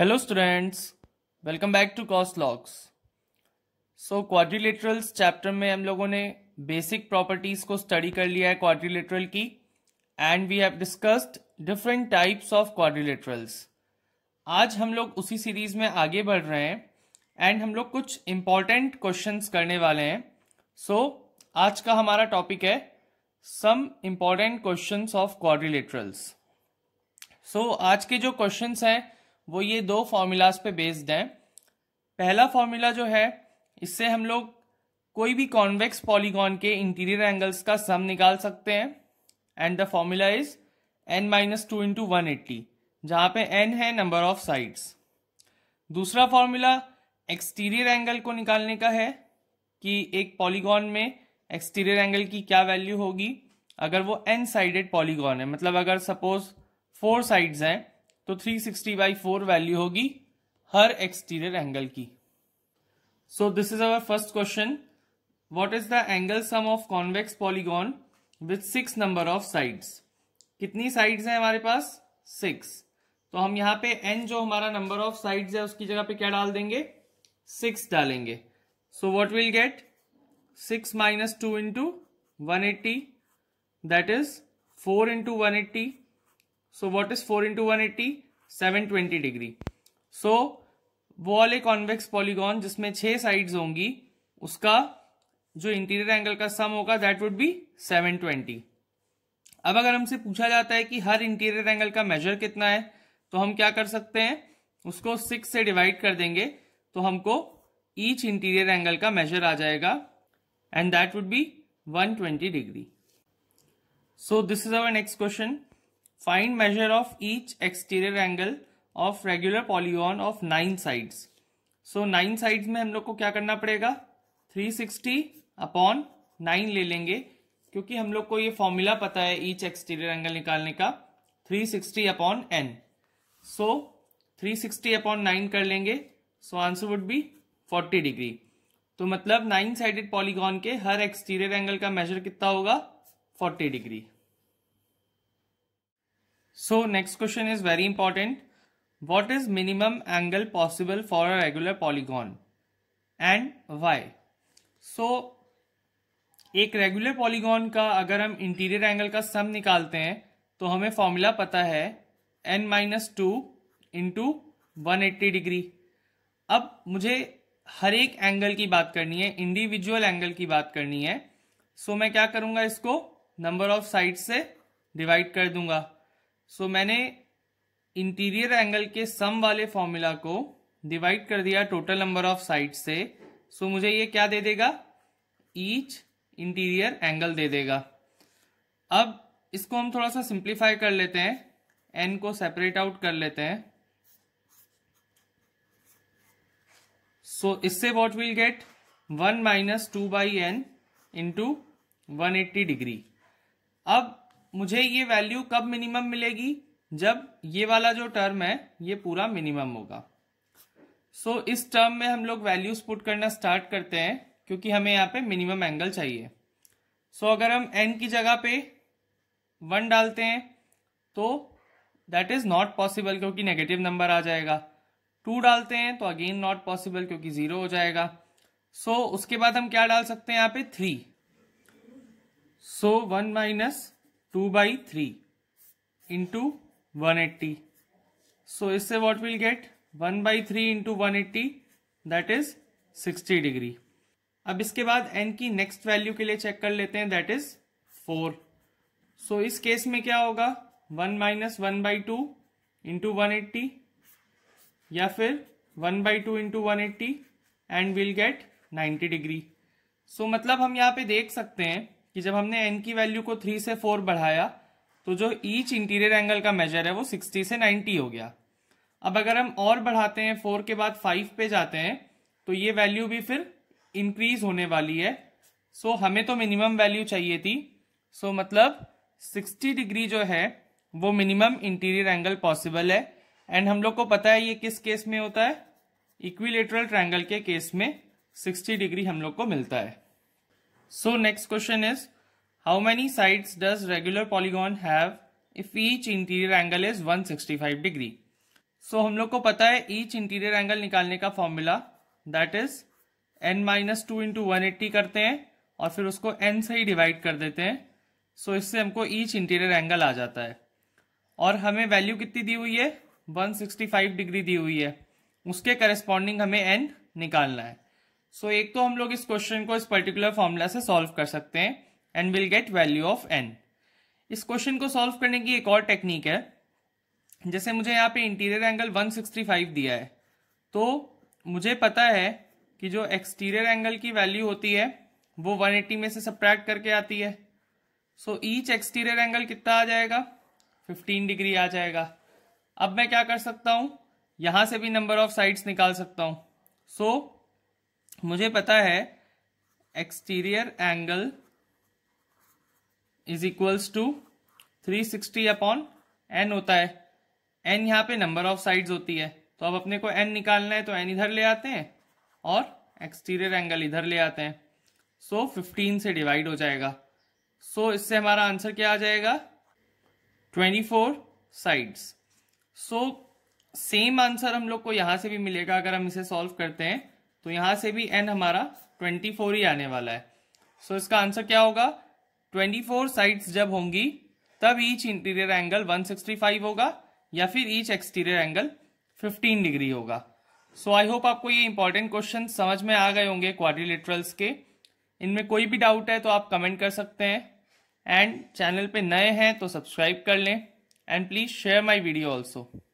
Hello students welcome back to cost locks so quadrilaterals chapter में हम लोगों ने बेसिक प्रॉपर्टीज को स्टडी कर लिया है क्वाड्रिलेटरल की and we have discussed different types of quadrilaterals आज हम लोग उसी सीरीज में आगे बढ़ रहे हैं एंड हम लोग कुछ इम्पॉर्टेंट क्वेश्चन करने वाले हैं सो so, आज का हमारा टॉपिक है some important question of quadrilaterals so आज के जो क्वेश्चन हैं वो ये दो फार्मूलाज पे बेस्ड हैं पहला फार्मूला जो है इससे हम लोग कोई भी कॉन्वेक्स पॉलीगॉन के इंटीरियर एंगल्स का सम निकाल सकते हैं and the formula is n minus two into one eighty जहाँ पे एन है नंबर ऑफ साइड्स दूसरा फॉर्मूला एक्सटीरियर एंगल को निकालने का है कि एक पॉलीगॉन में एक्सटीरियर एंगल की क्या वैल्यू होगी अगर वो एन साइडेड पॉलीगॉन है मतलब अगर सपोज फोर साइड्स हैं तो 360 सिक्सटी बाई फोर वैल्यू होगी हर एक्सटीरियर एंगल की so this is our first question what is the angle sum of convex polygon with six number of sides कितनी sides हैं हमारे पास सिक्स तो हम यहां पे एन जो हमारा नंबर ऑफ साइड्स है उसकी जगह पे क्या डाल देंगे सिक्स डालेंगे so what will get six minus two into one eighty that is four into one eighty so what is four into one eighty seven twenty degree so वो वाले कॉन्वेक्स पॉलीगॉन जिसमें छह साइड्स होंगी उसका जो interior angle का sum होगा that would be seven twenty अब अगर हमसे पूछा जाता है कि हर इंटीरियर एंगल का मेजर कितना है तो हम क्या कर सकते हैं उसको सिक्स से डिवाइड कर देंगे तो हमको ईच इंटीरियर एंगल का मेजर आ जाएगा and that would be 120 degree so this is our next question find measure of each exterior angle of regular polygon of nine sides so nine sides में हम लोग को क्या करना पड़ेगा 360 सिक्सटी अपॉन नाइन ले लेंगे क्योंकि हम लोग को ये फॉर्मूला पता है ईच एक्सटीरियर एंगल निकालने का 360 sixty upon n so 360 sixty upon nine कर लेंगे so answer would be 40 degree तो मतलब नाइन साइडेड पॉलीगॉन के हर एक्सटीरियर एंगल का मेजर कितना होगा 40 degree So next question is very important. What is minimum angle possible for a regular polygon and why? So एक रेगुलर पॉलीगॉन का अगर हम इंटीरियर एंगल का सम निकालते हैं तो हमें फॉर्मूला पता है n minus two into one eighty degree अब मुझे हर एक एंगल की बात करनी है इंडिविजुअल एंगल की बात करनी है सो मैं क्या करूंगा इसको नंबर ऑफ साइड से डिवाइड कर दूंगा सो so, मैंने इंटीरियर एंगल के सम वाले फॉर्मूला को डिवाइड कर दिया टोटल नंबर ऑफ साइड से सो so, मुझे ये क्या दे देगा ईच इंटीरियर एंगल दे देगा अब इसको हम थोड़ा सा सिंप्लीफाई कर लेते हैं एन को सेपरेट आउट कर लेते हैं सो so, इससे what will get one minus two by n into one eighty degree अब मुझे ये वैल्यू कब मिनिमम मिलेगी जब ये वाला जो टर्म है ये पूरा मिनिमम होगा सो so, इस टर्म में हम लोग वैल्यूज पुट करना स्टार्ट करते हैं क्योंकि हमें यहाँ पे मिनिमम एंगल चाहिए सो so, अगर हम एन की जगह पे वन डालते हैं तो दैट इज नॉट पॉसिबल क्योंकि नेगेटिव नंबर आ जाएगा टू डालते हैं तो अगेन नॉट पॉसिबल क्योंकि जीरो हो जाएगा सो so, उसके बाद हम क्या डाल सकते हैं यहाँ पे three so one minus two by three into one eighty so इससे what will get one by three into one eighty that is sixty degree अब इसके बाद एन की नेक्स्ट वैल्यू के लिए चेक कर लेते हैं दैट इज फोर सो इस केस में क्या होगा one minus one by two into one eighty या फिर one by two into one eighty and will get ninety degree so मतलब हम यहाँ पे देख सकते हैं कि जब हमने एन की वैल्यू को थ्री से फोर बढ़ाया तो जो ईच इंटीरियर एंगल का मेजर है वो सिक्सटी से नाइन्टी हो गया अब अगर हम और बढ़ाते हैं फोर के बाद फाइव पे जाते हैं तो ये वैल्यू भी फिर इंक्रीज होने वाली है सो so, हमें तो मिनिमम वैल्यू चाहिए थी सो so, मतलब सिक्सटी डिग्री जो है वो मिनिमम इंटीरियर एंगल पॉसिबल है एंड हम लोग को पता है ये किस केस में होता है इक्विलेटरल ट्रैंगल के केस में सिक्सटी डिग्री हम लोग को मिलता है So next question is, how many sides does regular polygon have if each interior angle is 165 degree? So हम लोग को पता है each interior angle निकालने का formula that is n minus two into one करते हैं और फिर उसको n से ही डिवाइड कर देते हैं सो so इससे हमको ईच इंटीरियर एंगल आ जाता है और हमें वैल्यू कितनी दी हुई है 165 डिग्री दी हुई है उसके करस्पॉन्डिंग हमें n निकालना है सो so, एक तो हम लोग इस क्वेश्चन को इस पर्टिकुलर फॉर्मूला से सॉल्व कर सकते हैं and will get value of n इस क्वेश्चन को सॉल्व करने की एक और टेक्निक है जैसे मुझे यहाँ पे इंटीरियर एंगल 165 दिया है तो मुझे पता है कि जो एक्सटीरियर एंगल की वैल्यू होती है वो 180 में से सब्ट्रैक्ट करके आती है सो ईच एक्सटीरियर एंगल कितना आ जाएगा 15 डिग्री आ जाएगा अब मैं क्या कर सकता हूँ यहाँ से भी नंबर ऑफ साइड्स निकाल सकता हूँ सो so, मुझे पता है exterior angle is equals to 360 upon n होता है एन यहाँ पे नंबर ऑफ साइड्स होती है तो अब अपने को एन निकालना है तो एन इधर ले आते हैं और एक्सटीरियर एंगल इधर ले आते हैं सो so, 15 से डिवाइड हो जाएगा सो so, इससे हमारा आंसर क्या आ जाएगा 24 साइड्स सो सेम आंसर हम लोग को यहाँ से भी मिलेगा अगर हम इसे सॉल्व करते हैं तो यहां से भी एन हमारा ट्वेंटी फोर ही आने वाला है सो so, इसका आंसर क्या होगा ट्वेंटी फोर साइड्स जब होंगी तब each interior angle one sixty five होगा या फिर each exterior angle fifteen degree होगा सो आई होप आपको ये इंपॉर्टेंट क्वेश्चन समझ में आ गए होंगे क्वाड्रिलेटरल्स के इनमें कोई भी डाउट है तो आप कमेंट कर सकते हैं एंड चैनल पे नए हैं तो सब्सक्राइब कर लें and please share my video also